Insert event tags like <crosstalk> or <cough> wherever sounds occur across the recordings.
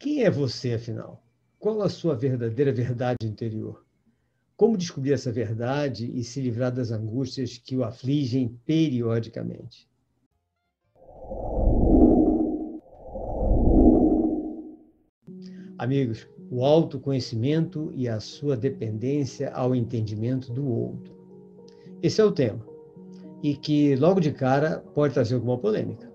Quem é você, afinal? Qual a sua verdadeira verdade interior? Como descobrir essa verdade e se livrar das angústias que o afligem periodicamente? Amigos, o autoconhecimento e a sua dependência ao entendimento do outro. Esse é o tema, e que logo de cara pode trazer alguma polêmica.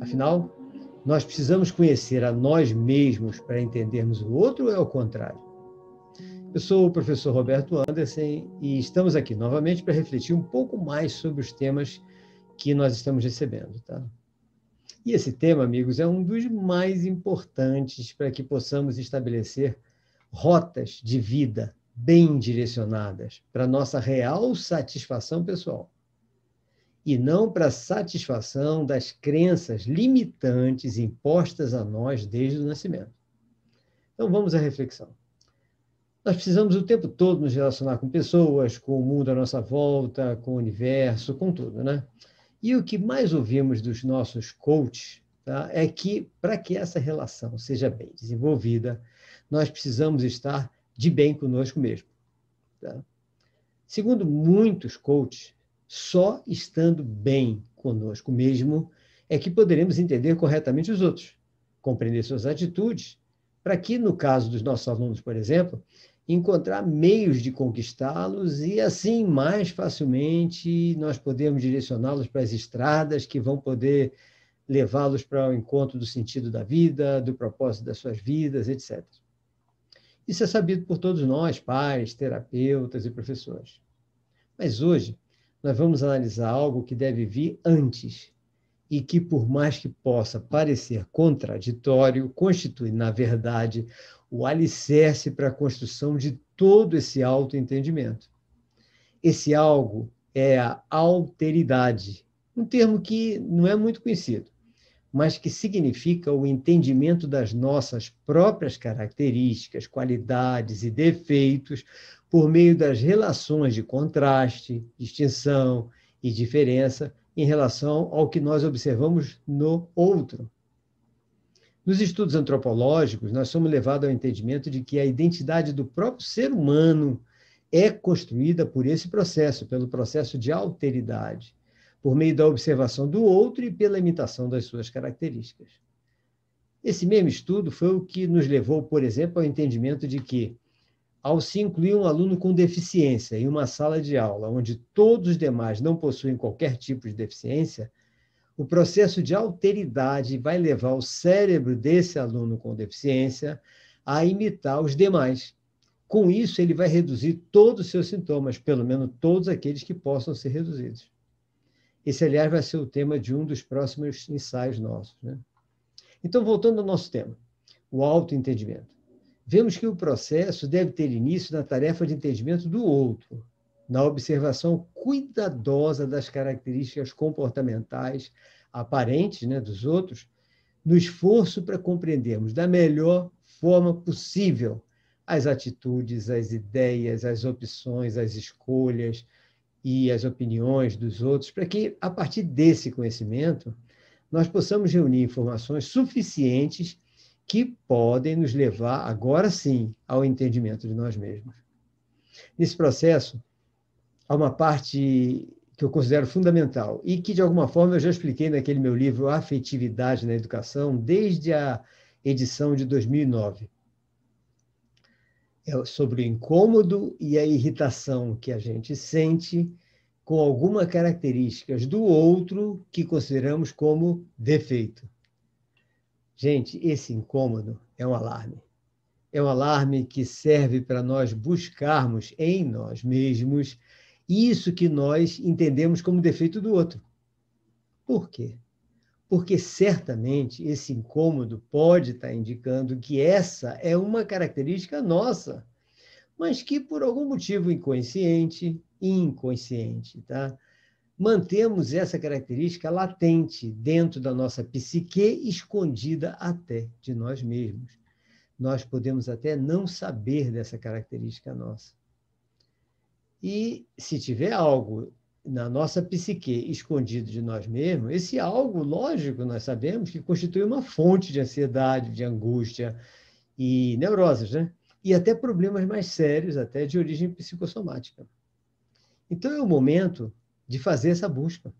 Afinal, nós precisamos conhecer a nós mesmos para entendermos o outro ou é o contrário? Eu sou o professor Roberto Anderson e estamos aqui novamente para refletir um pouco mais sobre os temas que nós estamos recebendo, tá? E esse tema, amigos, é um dos mais importantes para que possamos estabelecer rotas de vida bem direcionadas para nossa real satisfação pessoal e não para satisfação das crenças limitantes impostas a nós desde o nascimento. Então vamos à reflexão. Nós precisamos o tempo todo nos relacionar com pessoas, com o mundo à nossa volta, com o universo, com tudo, né? E o que mais ouvimos dos nossos coaches tá, é que, para que essa relação seja bem desenvolvida, nós precisamos estar de bem conosco mesmo. Tá? Segundo muitos coaches, só estando bem conosco mesmo é que poderemos entender corretamente os outros, compreender suas atitudes, para que, no caso dos nossos alunos, por exemplo, encontrar meios de conquistá-los e assim mais facilmente nós podemos direcioná-los para as estradas que vão poder levá-los para o encontro do sentido da vida, do propósito das suas vidas, etc. Isso é sabido por todos nós, pais, terapeutas e professores. Mas hoje nós vamos analisar algo que deve vir antes e que, por mais que possa parecer contraditório, constitui, na verdade, o alicerce para a construção de todo esse autoentendimento. Esse algo é a alteridade, um termo que não é muito conhecido, mas que significa o entendimento das nossas próprias características, qualidades e defeitos por meio das relações de contraste, distinção e diferença em relação ao que nós observamos no outro. Nos estudos antropológicos, nós somos levados ao entendimento de que a identidade do próprio ser humano é construída por esse processo, pelo processo de alteridade por meio da observação do outro e pela imitação das suas características. Esse mesmo estudo foi o que nos levou, por exemplo, ao entendimento de que, ao se incluir um aluno com deficiência em uma sala de aula onde todos os demais não possuem qualquer tipo de deficiência, o processo de alteridade vai levar o cérebro desse aluno com deficiência a imitar os demais. Com isso, ele vai reduzir todos os seus sintomas, pelo menos todos aqueles que possam ser reduzidos. Esse, aliás, vai ser o tema de um dos próximos ensaios nossos. Né? Então, voltando ao nosso tema, o autoentendimento. Vemos que o processo deve ter início na tarefa de entendimento do outro, na observação cuidadosa das características comportamentais aparentes né, dos outros, no esforço para compreendermos da melhor forma possível as atitudes, as ideias, as opções, as escolhas, e as opiniões dos outros, para que, a partir desse conhecimento, nós possamos reunir informações suficientes que podem nos levar, agora sim, ao entendimento de nós mesmos. Nesse processo, há uma parte que eu considero fundamental e que, de alguma forma, eu já expliquei naquele meu livro Afetividade na Educação, desde a edição de 2009 é sobre o incômodo e a irritação que a gente sente com alguma características do outro que consideramos como defeito. Gente, esse incômodo é um alarme. É um alarme que serve para nós buscarmos em nós mesmos isso que nós entendemos como defeito do outro. Por quê? porque certamente esse incômodo pode estar tá indicando que essa é uma característica nossa, mas que por algum motivo inconsciente inconsciente, tá? Mantemos essa característica latente dentro da nossa psique, escondida até de nós mesmos. Nós podemos até não saber dessa característica nossa. E se tiver algo na nossa psique escondido de nós mesmos, esse algo, lógico, nós sabemos que constitui uma fonte de ansiedade, de angústia e neuroses, né? E até problemas mais sérios, até de origem psicossomática. Então é o momento de fazer essa busca,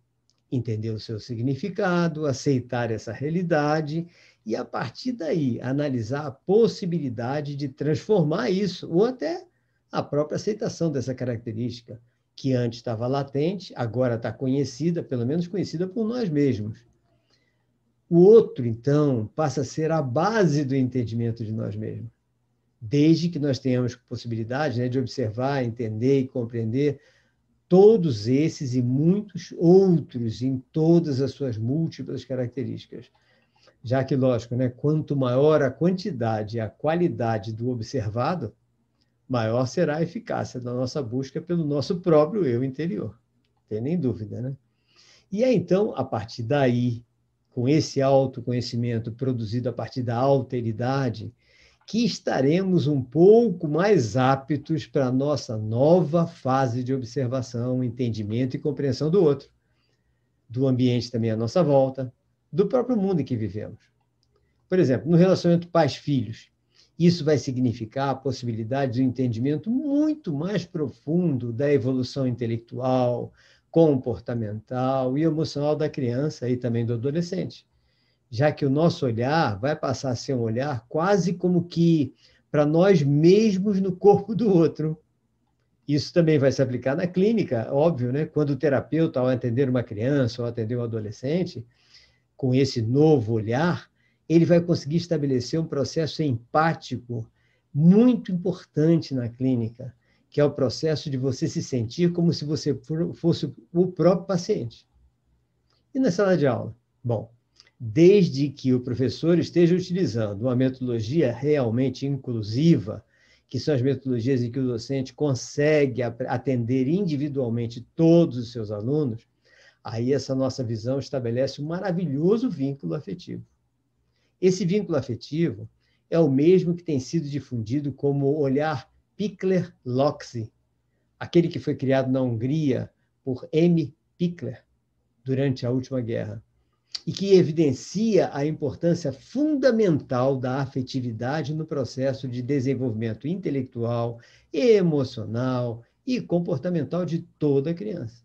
entender o seu significado, aceitar essa realidade e, a partir daí, analisar a possibilidade de transformar isso, ou até a própria aceitação dessa característica que antes estava latente, agora está conhecida, pelo menos conhecida por nós mesmos. O outro, então, passa a ser a base do entendimento de nós mesmos, desde que nós tenhamos possibilidade né, de observar, entender e compreender todos esses e muitos outros em todas as suas múltiplas características. Já que, lógico, né, quanto maior a quantidade e a qualidade do observado, maior será a eficácia da nossa busca pelo nosso próprio eu interior. Não tem nem dúvida, né? E é então, a partir daí, com esse autoconhecimento produzido a partir da alteridade, que estaremos um pouco mais aptos para a nossa nova fase de observação, entendimento e compreensão do outro, do ambiente também à nossa volta, do próprio mundo em que vivemos. Por exemplo, no relacionamento pais-filhos, isso vai significar a possibilidade de um entendimento muito mais profundo da evolução intelectual, comportamental e emocional da criança e também do adolescente, já que o nosso olhar vai passar a ser um olhar quase como que para nós mesmos no corpo do outro. Isso também vai se aplicar na clínica, óbvio, né? Quando o terapeuta, ao atender uma criança ou atender um adolescente, com esse novo olhar, ele vai conseguir estabelecer um processo empático muito importante na clínica, que é o processo de você se sentir como se você fosse o próprio paciente. E na sala de aula? Bom, desde que o professor esteja utilizando uma metodologia realmente inclusiva, que são as metodologias em que o docente consegue atender individualmente todos os seus alunos, aí essa nossa visão estabelece um maravilhoso vínculo afetivo. Esse vínculo afetivo é o mesmo que tem sido difundido como o olhar Pickler-Locke, aquele que foi criado na Hungria por M. Pickler durante a última guerra e que evidencia a importância fundamental da afetividade no processo de desenvolvimento intelectual, emocional e comportamental de toda criança.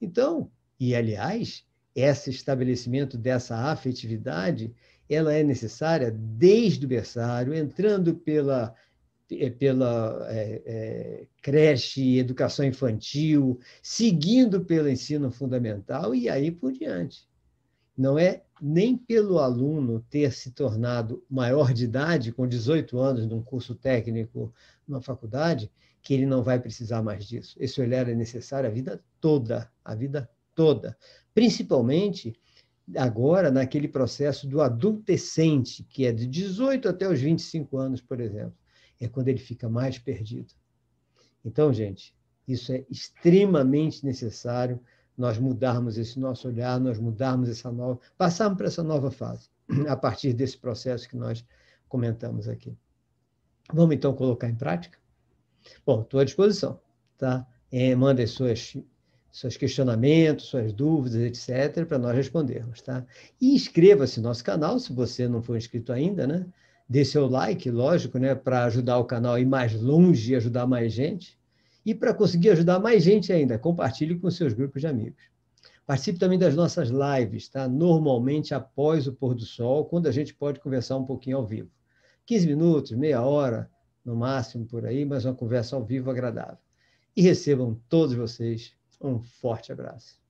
Então, e aliás, esse estabelecimento dessa afetividade ela é necessária desde o berçário, entrando pela eh, pela é, é, creche, educação infantil, seguindo pelo ensino fundamental e aí por diante. Não é nem pelo aluno ter se tornado maior de idade, com 18 anos, num curso técnico, numa faculdade, que ele não vai precisar mais disso. Esse olhar é necessário a vida toda, a vida toda. Principalmente agora naquele processo do adultescente, que é de 18 até os 25 anos, por exemplo. É quando ele fica mais perdido. Então, gente, isso é extremamente necessário nós mudarmos esse nosso olhar, nós mudarmos essa nova, passarmos para essa nova fase, <clears throat> a partir desse processo que nós comentamos aqui. Vamos então colocar em prática? Bom, estou à disposição, tá? É, manda as suas seus questionamentos, suas dúvidas, etc., para nós respondermos, tá? E inscreva-se no nosso canal, se você não for inscrito ainda, né? Dê seu like, lógico, né? Para ajudar o canal a ir mais longe e ajudar mais gente. E para conseguir ajudar mais gente ainda, compartilhe com seus grupos de amigos. Participe também das nossas lives, tá? Normalmente após o pôr do sol, quando a gente pode conversar um pouquinho ao vivo. 15 minutos, meia hora, no máximo por aí, mas uma conversa ao vivo agradável. E recebam todos vocês um forte abraço.